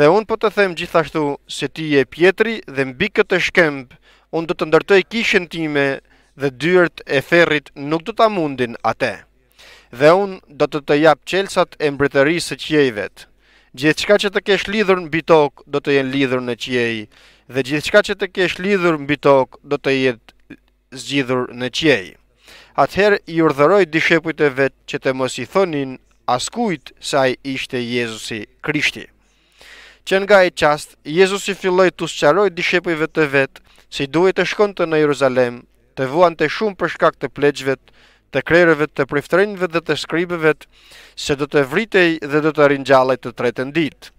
Dhe unë po të them gjithashtu se ti je pjetri dhe mbi këtë shkemb, unë do të ndërtoj kishën time dhe dyrët e ferrit nuk do të mundin ate. Dhe unë do të të japë qelsat e mbretërisë e qjejvet. Gjithë qka që të kesh lidhur në bitok, do të jenë lidhur në qjej. Dhe gjithë qka që të kesh lidhur në bitok, do të jetë zgjidhur në qjej. Atëherë i urdhëroj dishepujt e vetë që të mos i thonin askujt saj ishte Jezusi Krishti që nga e qast, Jezus i filloj të sqaroj dishepujve të vetë, si duhet të shkon të në Jeruzalem, të vuan të shumë për shkak të pleqve, të krerëve, të priftërinjve dhe të skribëve, se do të vritej dhe do të rinjallaj të tretën ditë.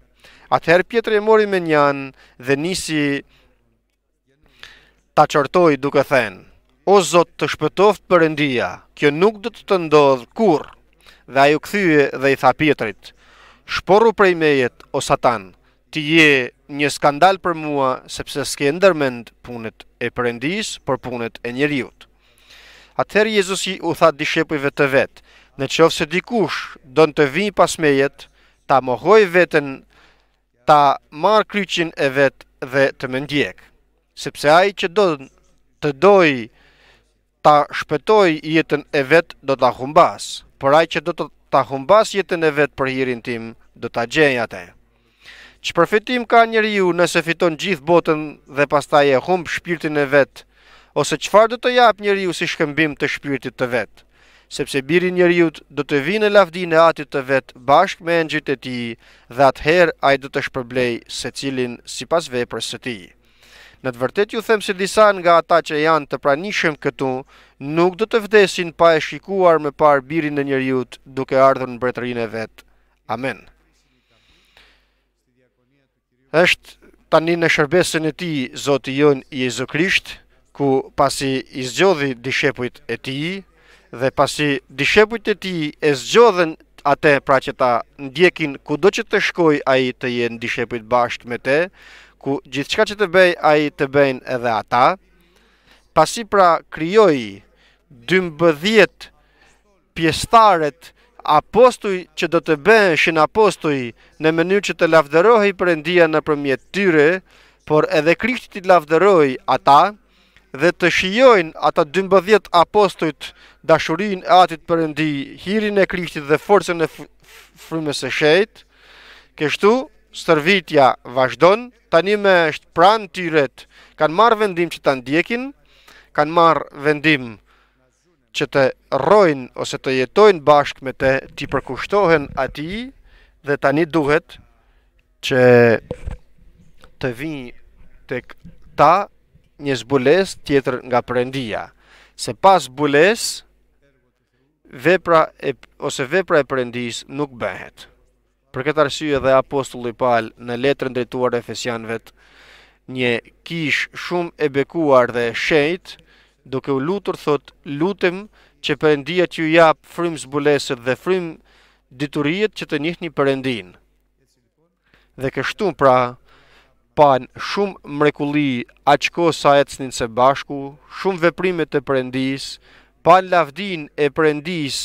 Atëherë pjetëri e mori me njanë dhe nisi ta qërtoj duke thenë, o Zot të shpëtoft për endia, kjo nuk do të të ndodhë kur, dhe ajo këthyje dhe i tha pjetërit, shporu prej mejet o satanë, të je një skandal për mua sepse s'ke ndërmend punët e përendis por punët e njerëzit. Atëherë Jezusi u tha dishepujve të vet, në qoftë se dikush don të vijë pas meje, ta mohoj veten, ta marr kryqin e vet dhe të më ndjek. Sepse ai që do të doj ta shpëtoj jetën e vet do ta ahumbas, por ai që do të ta jetën e vet për hirin tim do ta gjej atë. Që përfitim ka njëri ju nëse fiton gjithë botën dhe pastaj e humbë shpirtin e vetë, ose qëfar dhe të japë njëri ju si shkëmbim të shpirtit të vetë, sepse birin njëri ju dhe të vinë e lafdi e atit të vetë bashkë me nëngjit e ti dhe atëherë a i dhe të shpërblej se cilin si pas për të ti. Në të vërtet ju them se disa nga ata që janë të pranishëm këtu, nuk dhe të vdesin pa e shikuar me par birin e njëri ju duke ardhën në bretërin e vetë. Amen është tani në shërbesën e ti, Zotë Jon Jezu Krisht, ku pasi i zgjodhi dishepujt e ti, dhe pasi dishepujt e ti e zgjodhen ate pra që ta ndjekin ku do që të shkoj a i të jenë dishepujt bashkët me te, ku gjithë qka që të bej a i të bejnë edhe ata, pasi pra kryoj dëmbëdhjet pjestaret apostuj që do të beheshin apostuj në mënyrë që të lafderohi për endia në përmjet tyre, por edhe krishti të lafderohi ata dhe të shijojnë ata 12 apostujt dashurin e atit për endi hirin e Krishtit dhe forcen e frumës e shejt, kështu stërvitja vazhdon, tani me është pranë tyret, kanë marë vendim që të ndjekin, kanë marë vendim që të rojnë ose të jetojnë bashkë me të ti përkushtohen ati dhe tani duhet që të vinë të këta një zbules tjetër nga përendia. Se pas zbules, vepra e, ose vepra e përendis nuk bëhet. Për këtë arsye dhe apostulli palë në letrën drejtuar e një kish shumë e bekuar dhe shejtë, duke u lutur thot lutem që përëndia që ju japë frim zbuleset dhe frim diturijet që të njihni përëndin. Dhe kështu pra, pan shumë mrekulli aqko sa e së se bashku, shumë veprimet e përëndis, pan lavdin e përëndis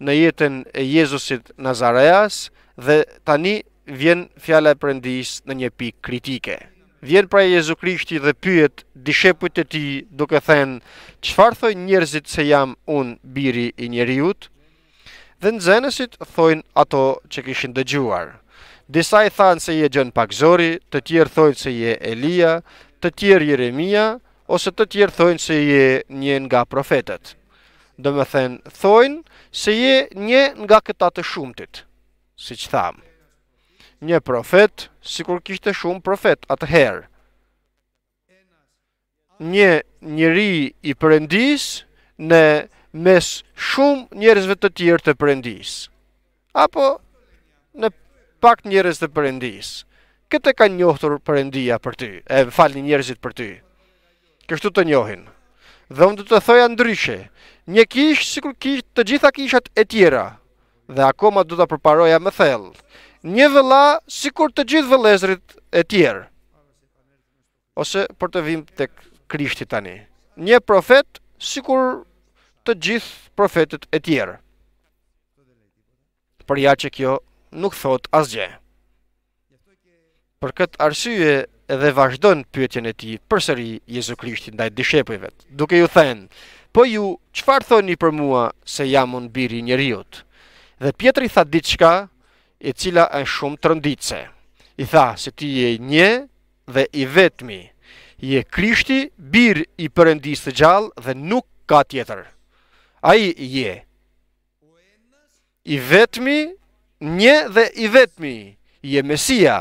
në jetën e Jezusit Nazareas, dhe tani vjen fjalla e përëndis në një pik kritike vjen pra Jezu Krishti dhe pyet dishepujt e tij duke thënë çfarë thonë njerëzit se jam un biri i njerëzit dhe nxënësit thojnë ato që kishin dëgjuar disa i thanë se je gjën pak zori të tjerë thojnë se je Elia të tjerë Jeremia ose të tjerë thojnë se je një nga profetët do më thojnë se je një nga këta të shumtit si që thamë një profet, si kur kishte shumë profet atëherë. Një njëri i përëndis në mes shumë njërezve të tjerë të përëndis. Apo në pak njërez të përëndis. Këtë e ka njohëtur përëndia për ty, e falë njërezit për ty. Kështu të njohin. Dhe unë të të thoja ndryshe, një kishë si kur kishë të gjitha kishat e tjera, dhe akoma du të përparoja më thellë, një vëlla si kur të gjithë vëllezrit e tjerë, ose për të vim të krishti tani, një profet si kur të gjithë profetet e tjerë. Për ja që kjo nuk thot asgje. Për këtë arsye edhe vazhdojnë pyetjen e ti përsëri Jezu Krishti ndaj dishepujve duke ju thënë, po ju, çfarë thoni për mua se jam unë biri njëriut? Dhe Pietri tha ditë shka, e cila e shumë të rëndice. I tha, se ti je nje dhe i vetmi, je krishti, bir i përëndis të gjallë, dhe nuk ka tjetër. A i je, i vetmi, nje dhe i vetmi, je mesia,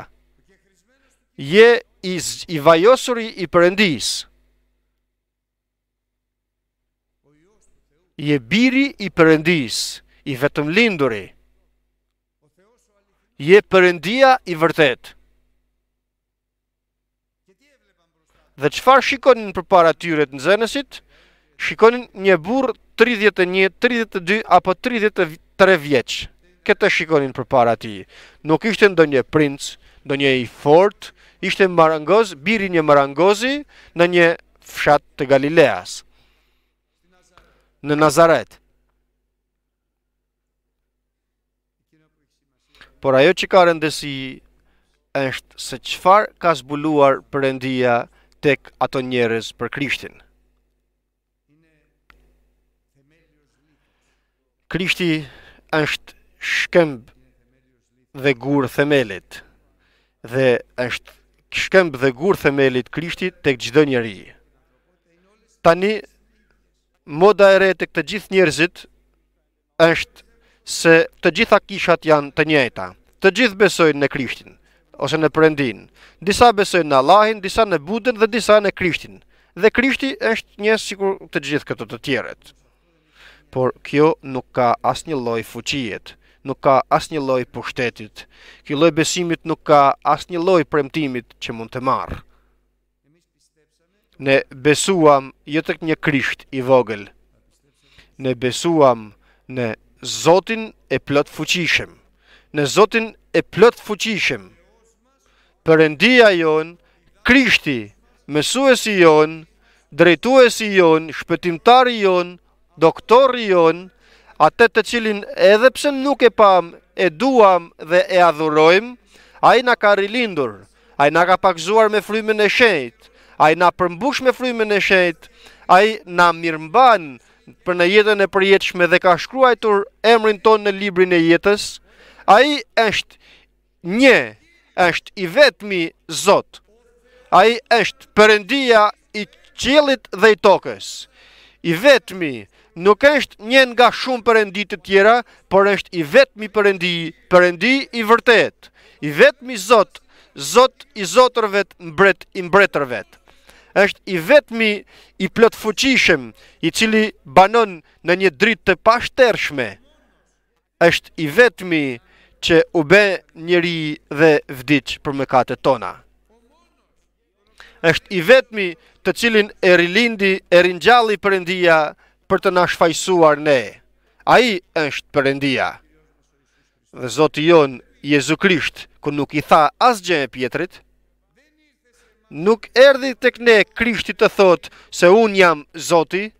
je i vajosuri i përëndis, je biri i përëndis, i vetëm linduri, je përëndia i vërtet. Dhe qëfar shikonin për para tyret në zënësit? Shikonin një burë 31, 32 apo 33 vjeqë. Këtë shikonin për para ti. Nuk ishte ndo një princ, ndo një i fort, ishte marangoz, biri një marangozi në një fshat të Galileas. Në Nazaret. por ajo që ka rëndësi është se qëfar ka zbuluar përëndia tek ato njerës për Krishtin. Krishti është shkëmb dhe gur themelit dhe është shkëmb dhe gur themelit Krishtit tek çdo njeri. Tani moda e re tek të gjithë njerëzit është se të gjitha kishat janë të njëjta. Të gjithë besojnë në Krishtin ose në Perëndin. Disa besojnë në Allahin, disa në Budën dhe disa në Krishtin. Dhe Krishti është një sikur të gjithë këto të tjerët. Por kjo nuk ka asnjë lloj fuqie, nuk ka asnjë lloj pushtetit. Ky lloj besimit nuk ka asnjë lloj premtimit që mund të marrë. Ne besuam jo tek një Krisht i vogël. Ne besuam në Zotin e plot fuqishëm. Në Zotin e plot fuqishëm. Përëndia jonë, Krishti, mësuesi jonë, drejtuesi jonë, shpëtimtari jonë, doktori jonë, atë të cilin edhe pse nuk e pam, e duam dhe e adhurojmë, a i nga ka rilindur, a i nga ka pakzuar me frymën e shejtë, a i nga përmbush me frymën e shejtë, a i nga mirëmbanë, për në jetën e përjetëshme dhe ka shkruajtur emrin ton në librin e jetës, a i është një, është i vetëmi zotë, a i është përëndia i qëllit dhe i tokës, i vetëmi nuk është një nga shumë përëndi të tjera, por është i vetëmi përëndi, përëndi i vërtet, i vetëmi zotë, zotë i zotërvet mbret i mbretërvet është i vetëmi i plotfuqishëm, i cili banon në një dritë të pashtershme, është i vetëmi që u be njëri dhe vdicë për më kate tona. është i vetëmi të cilin e rilindi, e rinjalli përëndia për të nashfajsuar ne. A i është përëndia. Dhe Zotë Jonë, Jezu Krisht, ku nuk i tha asgjë e pjetrit, nuk erdi të këne krishti të thot se unë jam zoti,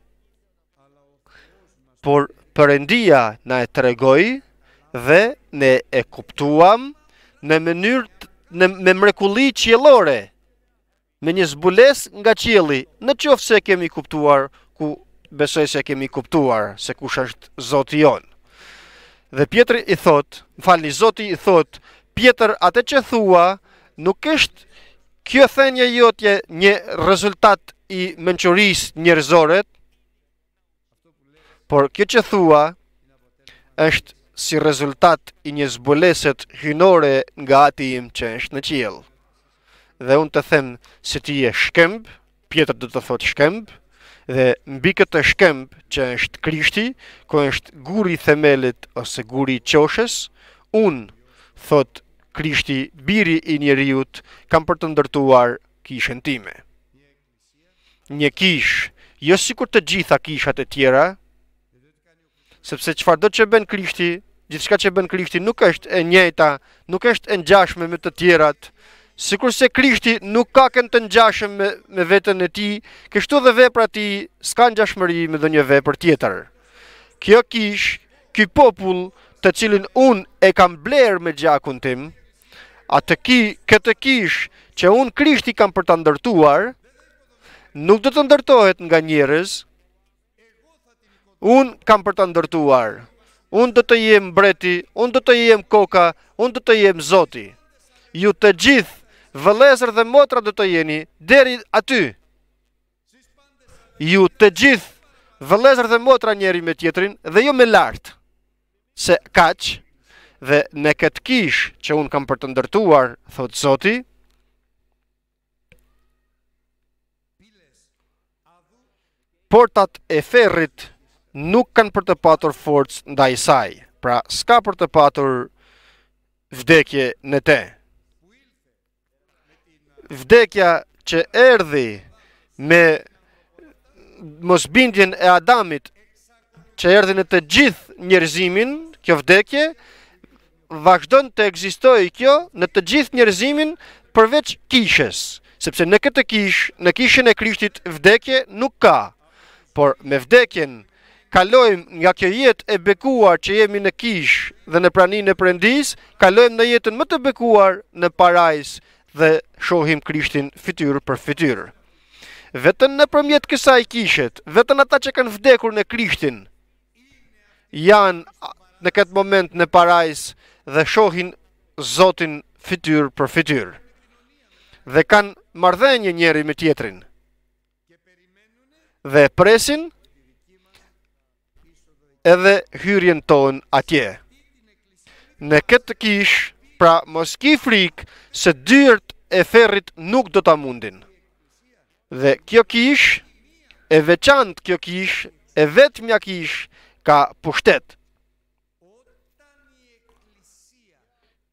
por përëndia në e tregoj dhe në e kuptuam në mënyrë në me mrekulli qjelore, me një zbules nga qjeli, në qofë se kemi kuptuar, ku besoj se kemi kuptuar, se kush është zoti jonë. Dhe pjetër i thot, falni, zoti i thot, pjetër atë që thua, nuk është Kjo thënje jotje një rezultat i mençurisë njerëzore. Por kjo që thua është si rezultat i një zbulese hyjnore nga ati im që është në qiell. Dhe unë të them se ti je shkemb, pjetër do të thotë shkemb, dhe mbi këtë shkemb që është Krishti, ku është guri themelit ose guri qoshes, unë thotë krishti biri i njeriut kam për të ndërtuar kishën time. Një kish, jo si kur të gjitha kishat e tjera, sepse qëfar do që ben krishti, gjithë shka që ben krishti nuk është e njëta, nuk është e njashme me të tjerat, si kur se krishti nuk ka kënë të njashme me, me vetën e ti, kështu dhe vepra ti s'ka njashmëri me dhe një vepër tjetër. Kjo kish, kjo popull, të cilin unë e kam blerë me gjakun timë, a të ki, këtë kish që unë krishti kam për të ndërtuar, nuk do të ndërtohet nga njërez, unë kam për të ndërtuar, unë do të jem breti, unë do të jem koka, unë do të jem zoti, ju të gjithë, vëlezër dhe motra do të jeni, deri aty, ju të gjithë, vëlezër dhe motra njeri me tjetrin, dhe ju jo me lartë, se kaqë, dhe në këtë kishë që unë kam për të ndërtuar, thotë Zoti, portat e ferrit nuk kanë për të patur forcë ndaj saj, pra s'ka për të patur vdekje në te. Vdekja që erdi me mosbindjen e Adamit, që erdi në të gjithë njerëzimin, kjo vdekje, vazhdon të ekzistojë kjo në të gjithë njerëzimin përveç kishës, sepse në këtë kishë, në kishën e Krishtit vdekje nuk ka. Por me vdekjen kalojmë nga kjo jetë e bekuar që jemi në kishë dhe në praninë e Perëndis, kalojmë në jetën më të bekuar në parajsë dhe shohim Krishtin fytyrë për fytyrë. Vetëm nëpërmjet kësaj kishe, vetëm ata që kanë vdekur në Krishtin janë në këtë moment në parajsë dhe shohin Zotin fityr për fityr. Dhe kanë mardhenjë njëri me tjetrin. Dhe presin edhe hyrjen tonë atje. Në këtë kish, pra mos ki frik se dyrt e ferrit nuk do ta mundin. Dhe kjo kish, e veçant kjo kish, e vetmja kish, ka pushtet.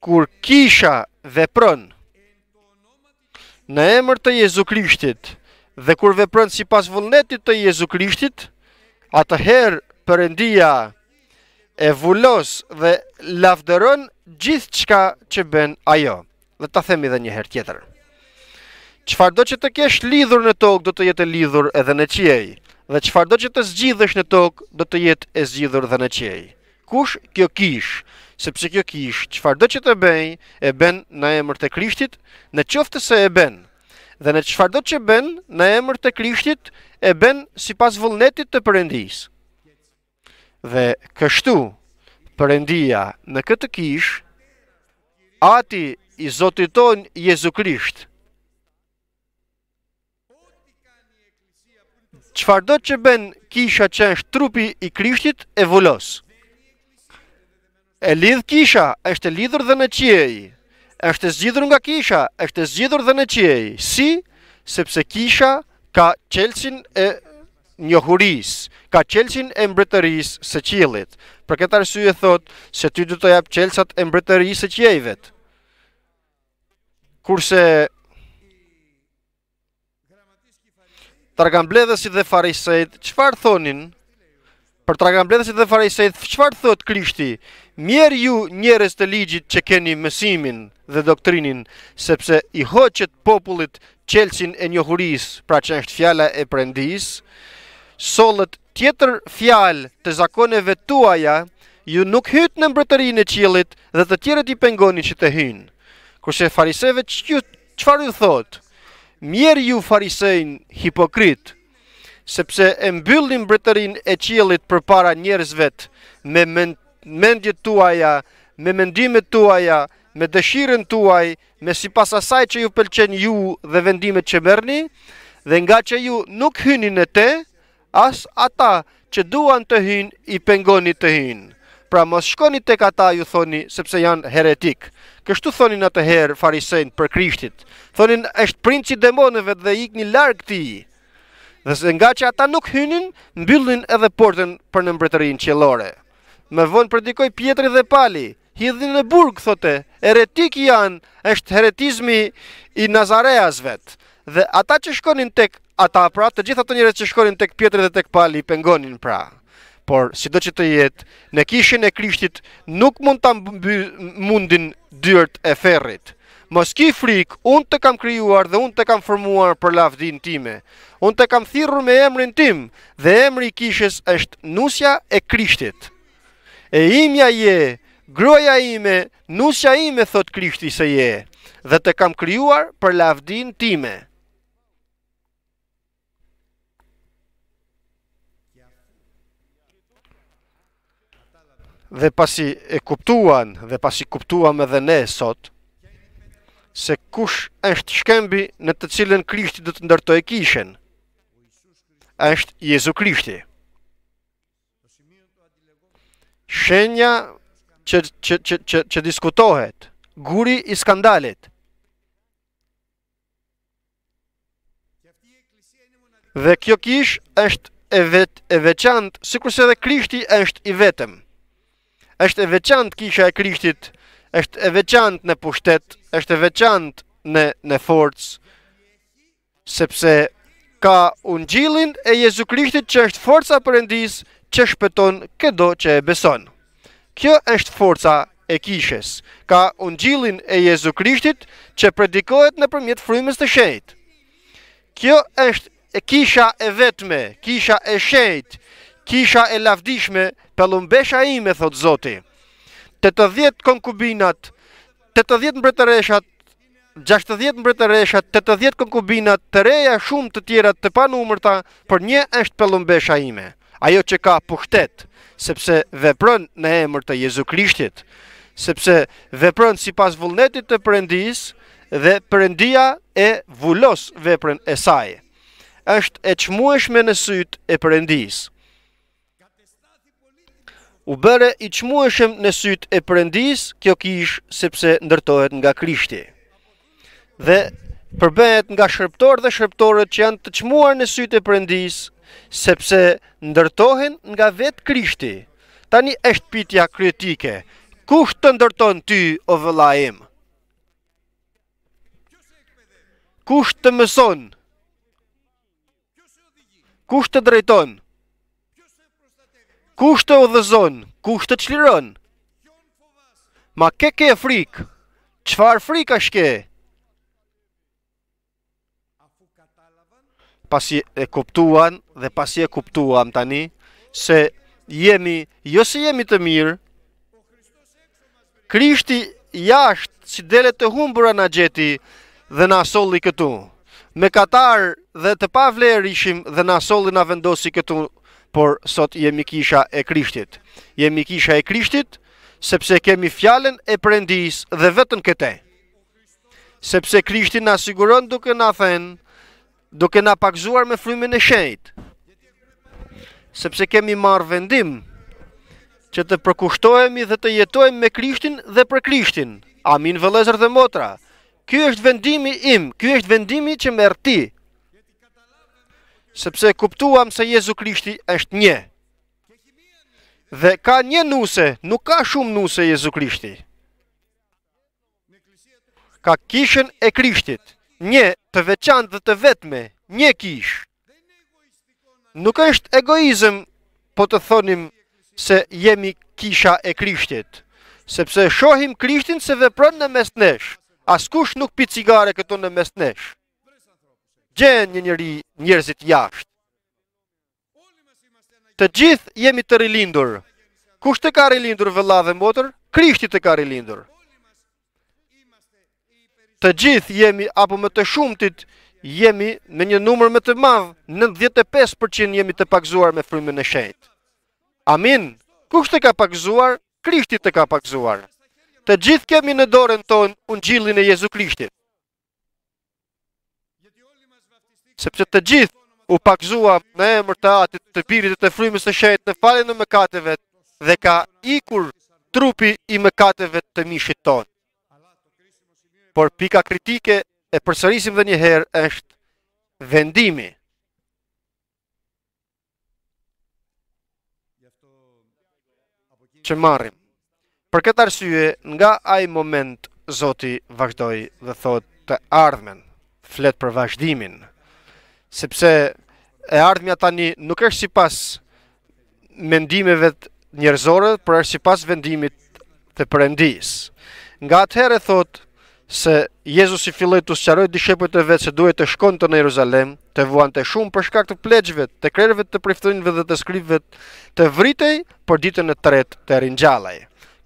kur kisha veprën në emër të Jezu Krishtit dhe kur veprën si pas vullnetit të Jezu Krishtit, atëherë përëndia e vullos dhe lafderon gjithë qka që ben ajo. Dhe ta themi dhe njëherë tjetër. Qfar do që të kesh lidhur në tokë, do të jetë lidhur edhe në qiej. Dhe qfar do që të zgjidhësh në tokë, do të jetë e zgjidhur dhe në qiej. Kush kjo kishë? sepse kjo kish, çfarëdo që të bëjë, e bën në emër të Krishtit, në qoftë se e bën. Dhe në çfarëdo që bën në emër të Krishtit, e bën sipas vullnetit të Perëndisë. Dhe kështu Perëndia në këtë kish ati i Zotit ton Jezu Krisht. Qëfar do që bën kisha që është trupi i krishtit e vullosë? E lidhë kisha, është lidhur dhe në qiej. është zgjidhur nga kisha, është zgjidhur dhe në qiej. Si? Sepse kisha ka qelsin e njohuris, ka qelsin e mbretëris së qilit. Për këtë arsye thotë, se ty du të japë qelsat e mbretëris së qiejvet. Kurse, tragambledhësit dhe farisejt, qëfar thonin, për tragambledhësit dhe farisejt, qëfar thot krishti, mjerë ju njerës të ligjit që keni mësimin dhe doktrinin, sepse i hoqet popullit qelsin e njohuris, pra që është fjala e prendis, solët tjetër fjalë të zakoneve tuaja, ju nuk hytë në mbretërin e qilit dhe të tjere i pengoni që të hynë. Kërse fariseve qëfar ju thotë, mjerë ju farisejnë hipokritë, sepse e mbyllin mbretërin e qilit për para njerëzvet me mend mendjet tuaja, me mendimet tuaja, me dëshiren tuaj, me si pas asaj që ju pëlqen ju dhe vendimet që mërni, dhe nga që ju nuk hynin në te, as ata që duan të hyn, i pengoni të hyn. Pra mos shkoni tek ata ju thoni sepse janë heretik. Kështu thonin atë herë farisejnë për krishtit. Thonin është princi demoneve dhe ikni larg ti. Dhe se nga që ata nuk hynin, mbyllin edhe portën për në mbretërin qëllore. Më vonë dikoj pjetri dhe pali, hidhin në burgë, thote, eretik janë, është heretizmi i Nazareas vetë. Dhe ata që shkonin tek ata pra, të gjitha të njëre që shkonin tek pjetri dhe tek pali, pengonin pra. Por, si do që të jetë, në kishin e krishtit nuk mund të mundin dyrt e ferrit. Moski frik, unë të kam kryuar dhe unë të kam formuar për lafdin time. Unë të kam thirur me emrin tim dhe emri kishës është nusja e krishtit e imja je, groja ime, nusja ime, thot krishti se je, dhe të kam kryuar për lavdin time. Dhe pasi e kuptuan, dhe pasi kuptuan me dhe ne sot, se kush është shkembi në të cilën krishti dhe të ndërtoj kishen, është Jezu Krishti shenja që, që, që, që, që diskutohet, guri i skandalit. Dhe kjo kish është e, vet, e veçant, si kurse dhe krishti është i vetëm. është e veçant kisha e krishtit, është e veçant në pushtet, është e veçant në, në forcë, sepse ka ungjillin e Jezu Krishtit që është forca përëndis që shpeton këdo që e beson. Kjo është forca e kishës. Ka ungjillin e Jezu Krishtit që predikohet në përmjet frymës të shejt. Kjo është e kisha e vetme, kisha e shejt, kisha e lavdishme, pëllumbesha ime, thot Zoti. Të të djetë konkubinat, të të djetë mbretëreshat, 60 mbretëresha, 80 konkubina, të reja shumë të tjera të panumërta, për një është pëllumbesha ime, ajo që ka pushtet, sepse veprën në emër të Jezu Krishtit, sepse veprën si pas vullnetit të përendis dhe përendia e vullos veprën e saj. është e qmueshme në sytë e përendis. U bëre i qmueshme në sytë e përendis, kjo kishë sepse ndërtohet nga Krishti dhe përbëhet nga shërptorët dhe shërptorët që janë të qmuar në sytë e përëndis, sepse ndërtohen nga vetë krishti. Tani eshtë pitja kryetike, kush të ndërton ty o vëllajim? Kush të mëson? Kush të drejton? Kush të udhëzon? Kush të qliron? Ma ke ke frikë? Qfar frikë është ke? Kush të mëson? pasi e kuptuan dhe pasi e kuptuam tani se jemi jo se jemi të mirë Krishti jashtë si dele të humbur na gjeti dhe na solli këtu me katar dhe të pa vlerë ishim dhe na solli na vendosi këtu por sot jemi kisha e Krishtit jemi kisha e Krishtit sepse kemi fjalën e Perëndis dhe vetën këtë sepse Krishti na siguron duke na thënë duke na pakzuar me frymën e shenjt. Sepse kemi marrë vendim që të përkushtohemi dhe të jetojmë me Krishtin dhe për Krishtin. Amin vëllezër dhe motra. Ky është vendimi im, ky është vendimi që merr ti. Sepse kuptuam se Jezu Krishti është një. Dhe ka një nuse, nuk ka shumë nuse Jezu Krishti. Ka kishën e Krishtit një të veçantë dhe të vetme, një kish. Nuk është egoizm po të thonim se jemi kisha e Krishtit, sepse shohim Krishtin se vepron në mes nesh. Askush nuk pi cigare këtu në mes nesh. Gjen një njëri njerëzit jashtë. Të gjithë jemi të rilindur. Kush të ka rilindur vëllave motër? Krishti të ka rilindur të gjithë jemi, apo më të shumëtit jemi me një numër më të madhë, 95% jemi të pakzuar me frimin e shejtë. Amin, kushtë të ka pakzuar, krishtit të ka pakzuar. Të gjithë kemi në dorën tonë unë gjillin e Jezu krishtit. Sepse të gjithë u pakzua në emër të atit të pirit e të frimis së shejtë në falin e mëkateve dhe ka ikur trupi i mëkateve të mishit tonë. Por pika kritike e përsërisim dhe njëherë është vendimi. Që marim. Për këtë arsye, nga aj moment, Zoti vazhdoj dhe thot të ardhmen, flet për vazhdimin, sepse e ardhmja atani nuk është si pas mendimeve të njërzore, për është si pas vendimit të përendis. Nga atëherë e thotë, se Jezus i filloj të sëqaroj dishepët e vetë se duhet të shkon të në Jeruzalem, të vuan të shumë për shkak të pleqve, të krerve të priftërinve dhe të skrivve të vritej për ditën e tret të rinjallaj.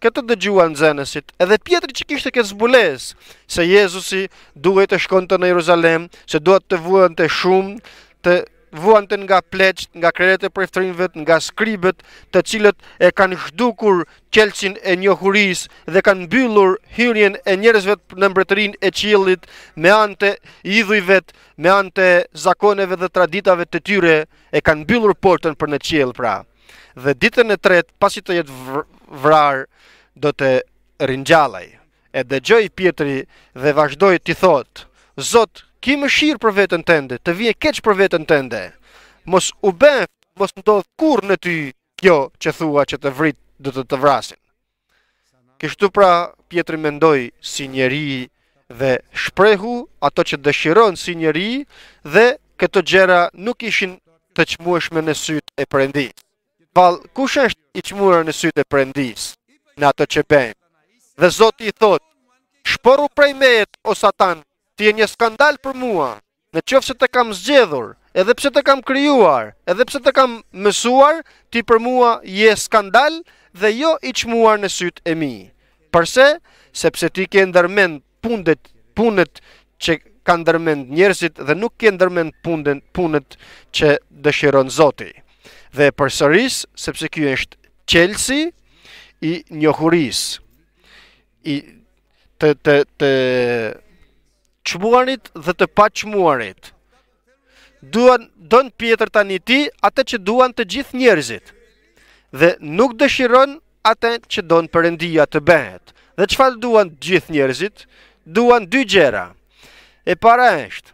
Këtë dëgjua në zënesit, edhe pjetëri që kishtë këtë zbules, se Jezusi duhet të shkon të në Jeruzalem, se duhet të vuan të shumë, të vuante nga pleqt, nga kreret e preftërinëve, nga skribët, të cilët e kanë zhdukur qelqin e njohurisë dhe kanë mbyllur hyrjen e njerëzve në mbretërinë e qiellit me ante të idhujve, me ante zakoneve dhe traditave të tyre, e kanë mbyllur portën për në qiell pra. Dhe ditën e tretë, pasi të jetë vrar, do të ringjallaj. E dëgjoi Pietri dhe vazhdoi të thotë: Zot, ki shirë për vetën tënde, të vje keqë për vetën tënde. Mos u bë, mos ndodh kur në ty kjo që thua që të vrit do të të vrasin. Kështu pra Pietri mendoi si njeri dhe shprehu ato që dëshiron si njeri dhe këto gjëra nuk ishin të çmueshme në sytë e Perëndis. Val, kush është i çmuar në sytë e Perëndis në ato që bëjmë? Dhe Zoti i thotë, shporu prej meje o Satan, ti e një skandal për mua, në qëfë se të kam zgjedhur, edhe pse të kam kryuar, edhe pse të kam mësuar, ti për mua je skandal dhe jo i qmuar në sytë e mi. Përse? Sepse ti ke ndërmend pundet, punet që ka ndërmend njërësit dhe nuk ke ndërmend punet, punët që dëshiron zoti. Dhe për sëris, sepse kjo është qelsi i njohuris, i të, të, të qmuarit dhe të pa qmuarit. Dënë pjetër tani ti atë që duan të gjithë njerëzit dhe nuk dëshiron atë që donë përëndia të behet. Dhe që fa duan gjithë njerëzit? Duan dy gjera. E para eshtë,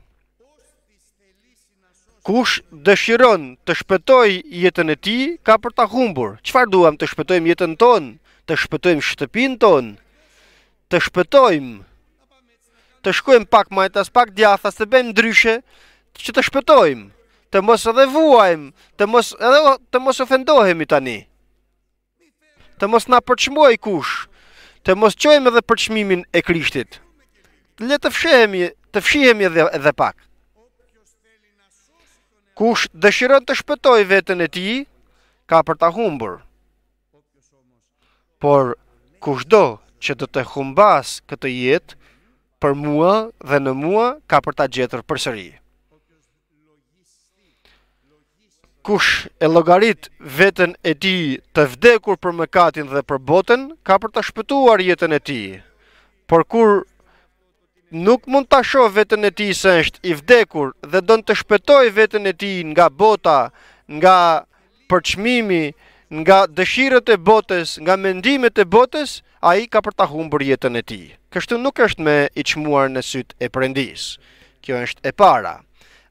kush dëshiron të shpëtoj jetën e ti, ka për ta humbur. Qëfar duham të shpëtojmë jetën tonë, të shpëtojmë shtëpin tonë, të shpëtojmë të shkojmë pak majtas, pak djathas, të bëjmë ndryshe, që të shpëtojmë, të mos edhe vuajmë, të mos edhe të mos ofendohemi tani. Të mos na përçmoj kush, të mos qojmë edhe çmimin e Krishtit. Le të fshehemi, të fshihemi edhe edhe pak. Kush dëshiron të shpëtoj veten e tij, ka për ta humbur. Por kushdo që do të humbas këtë jetë, për mua dhe në mua ka për ta gjetur përsëri. Kush e llogarit veten e tij të vdekur për mëkatin dhe për botën, ka për ta shpëtuar jetën e tij. Por kur nuk mund ta shoh veten e tij se është i vdekur dhe don të shpëtoj veten e tij nga bota, nga përçmimi, nga dëshirët e botës, nga mendimet e botës, a i ka për të humbër jetën e ti. Kështu nuk është me i qmuar në sytë e prendis. Kjo është e para,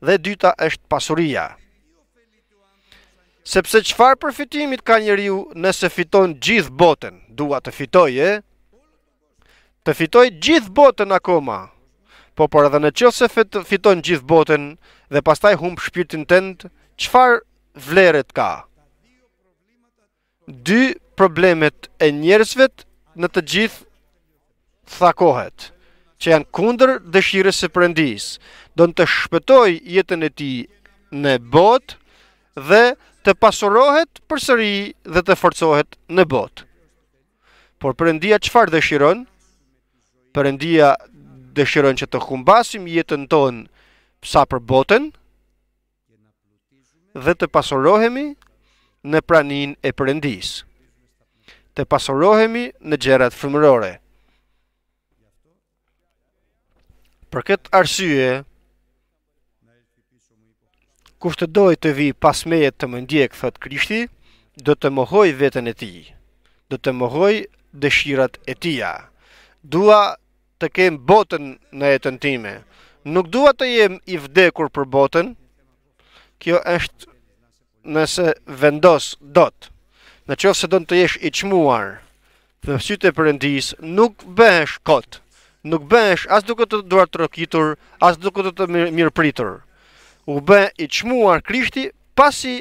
dhe dyta është pasuria. Sepse qfar përfitimit ka njëriu nëse fiton gjithë botën, dua të fitoj e, të fitoj gjithë botën akoma, po por edhe në qëse fiton gjithë botën dhe pastaj humbë shpirtin tëndë, qfar vleret ka? Dy problemet e njerësvet në të gjithë thakohet, që janë kunder dëshirës së përëndisë, do në të shpëtoj jetën e ti në botë dhe të pasorohet për sëri dhe të forcohet në botë. Por përëndia qëfar dëshiron? Përëndia dëshiron që të kumbasim jetën tonë sa për botën dhe të pasorohemi në pranin e përëndisë të pasurohemi në gjerat frimërore. Për këtë arsye, kushtë të dojë të vi pas meje të mëndjek, thot Krishti, do të mohoj vetën e ti, do të mohoj dëshirat e tia. Dua të kem botën në jetën time, nuk dua të jem i vdekur për botën, kjo është nëse vendos dotë. Në qofë se do të jesh i qmuar Dhe sytë e përëndis Nuk bësh kot Nuk bësh as duke të duar të As duke të të mirë pritur U bë i qmuar krishti Pasi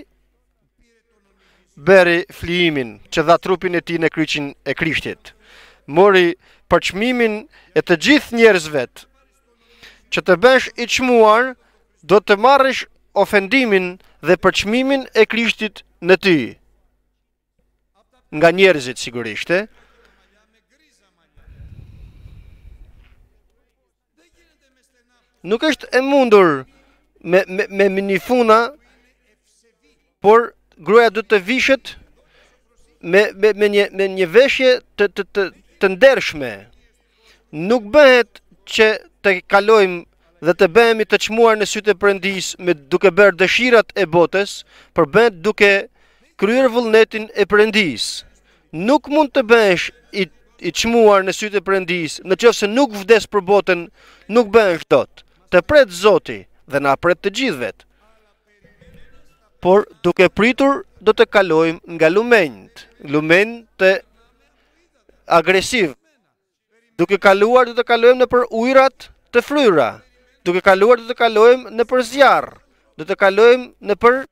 Beri flimin Që dha trupin e ti në kryqin e krishtit Mori përqmimin E të gjithë vetë Që të bësh i qmuar Do të marrësh ofendimin dhe përqmimin e krishtit në ty nga njerëzit sigurishte, nuk është e mundur me, me, me një funa, por gruja du të vishet me, me, me, një, me një veshje të, të, ndershme. Nuk bëhet që të kalojmë dhe të bëhemi të qmuar në sytë e përëndis me duke bërë dëshirat e botës, për bëhet duke kryer vullnetin e përëndis. Nuk mund të bësh i, i qmuar në sytë e përëndis, në qëfë nuk vdes për botën, nuk bësh dot. Të pretë zoti dhe na pretë të gjithvet. Por duke pritur, do të kalojmë nga lumenjt, lumenjt e agresiv. Duke kaluar, do të kalojmë në për ujrat të fryra. Duke kaluar, do të kalojmë në për zjarë. Do të kalojmë në për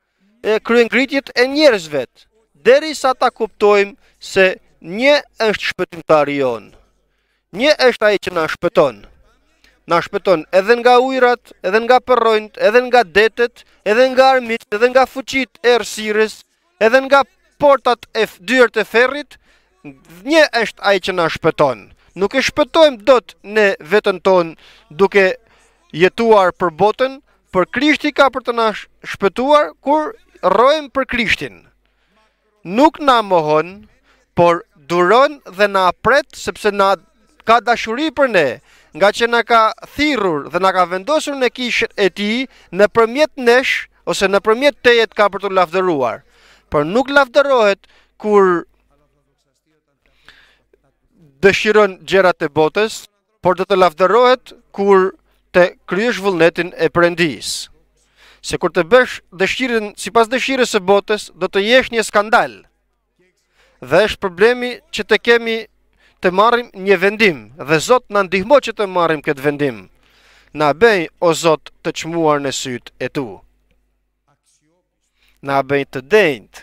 e kryen e njerëzve derisa ta kuptojmë se një është shpëtimtari jon. Një është ai që na shpëton. Na shpëton edhe nga ujrat, edhe nga përrojnët, edhe nga detet, edhe nga armit, edhe nga fuqit e errësirës, edhe nga portat e dyert të ferrit. Një është ai që na shpëton. Nuk e shpëtojmë dot në vetën ton duke jetuar për botën, por Krishti ka për të na shpëtuar kur rojmë për Krishtin. Nuk na mohon, por duron dhe na apret, sepse na ka dashuri për ne, nga që na ka thirur dhe na ka vendosur në kishët e ti, në përmjet nesh, ose në përmjet tejet ka për të lafderuar. Por nuk lafderohet kur dëshiron gjerat e botës, por dhe të lafderohet kur të kryesh vullnetin e përëndisë se kur të bësh dëshirën si pas dëshirës e botës, do të jesh një skandal. Dhe është problemi që të kemi të marim një vendim, dhe Zotë në ndihmo që të marim këtë vendim. Në abej o Zotë të qmuar në sytë e tu. Në abej të dejnët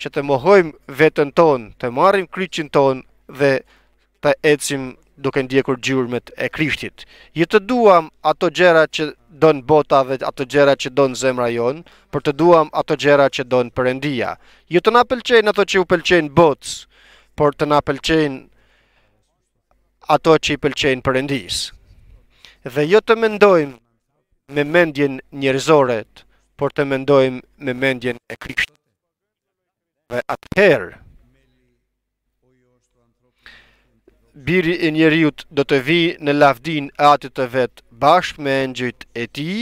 që të mohojmë vetën tonë, të marim kryqin tonë dhe të ecim duke ndjekur gjurmet e krishtit. Ju të duam ato gjera që donë bota dhe ato gjera që donë zemra jonë, për të duam ato gjera që donë Perëndia. Ju të na pëlqenë ato që ju pëlqenë botës, por të na pëlqenë ato që i pëlqenë Perëndis. Dhe jo të mendojmë me mendjen njerëzore, por të mendojmë me mendjen e krishtit. Dhe atëherë, biri i njeriut do të vi në lavdin e atit të vet bashkë me engjëjt e ti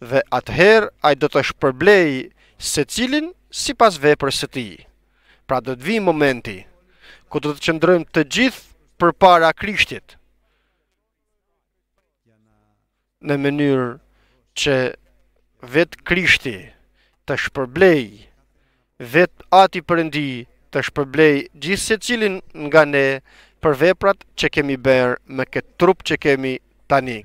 dhe atëherë a i do të shpërblej se cilin si pas vepër se ti. Pra do të vi momenti ku do të qëndrëm të gjithë për para krishtit në mënyrë që vetë krishti të shpërblej vetë ati përëndi të shpërblej gjithë se cilin nga ne për veprat që kemi bërë me këtë trup që kemi tani.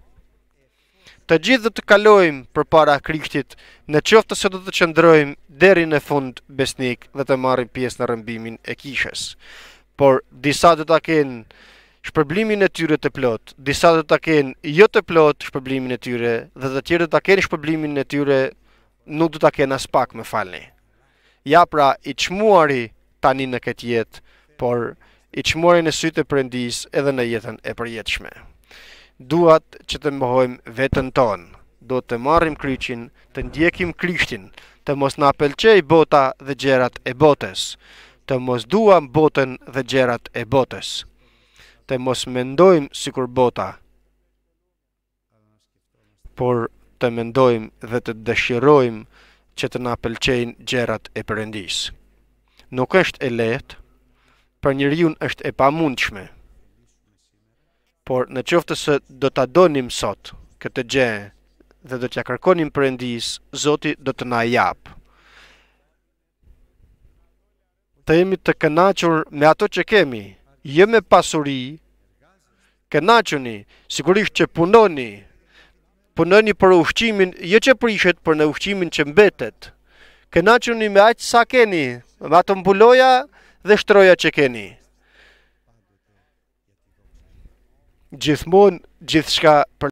Të gjithë dhe të kalojmë për para krishtit në qoftë se do të qëndrojmë deri në fund besnik dhe të marrim pjesë në rëmbimin e kishës. Por disa do të kenë shpërblimin e tyre të plot, disa do të kenë jo të plot shpërblimin e tyre dhe të tjerë do të kenë shpërblimin e tyre nuk do të kenë as pak më falni. Ja pra i qmuari tani në këtë jetë, por nështë i qëmori në sytë e përëndis edhe në jetën e përjetëshme. Duat që të mëhojmë vetën tonë, do të marrim kryqin, të ndjekim kryqin, të mos në apelqej bota dhe gjerat e botës, të mos duam botën dhe gjerat e botës, të mos mendojmë si kur bota, por të mendojmë dhe të dëshirojmë që të në apelqejnë gjerat e përëndisë. Nuk është e letë, për njeriu është e pamundshme. Por në qoftë se do ta donim sot këtë gje dhe do t'ja kërkonim për endis, Zoti do të na japë. Të jemi të kënachur me ato që kemi, jo me pasuri, kënachuni, sigurisht që punoni, punoni për ushqimin, jo që prishet për në ushqimin që mbetet, kënachuni me aqë sa keni, me ato mbuloja, dhe shtroja që keni. Gjithmon, gjithshka për...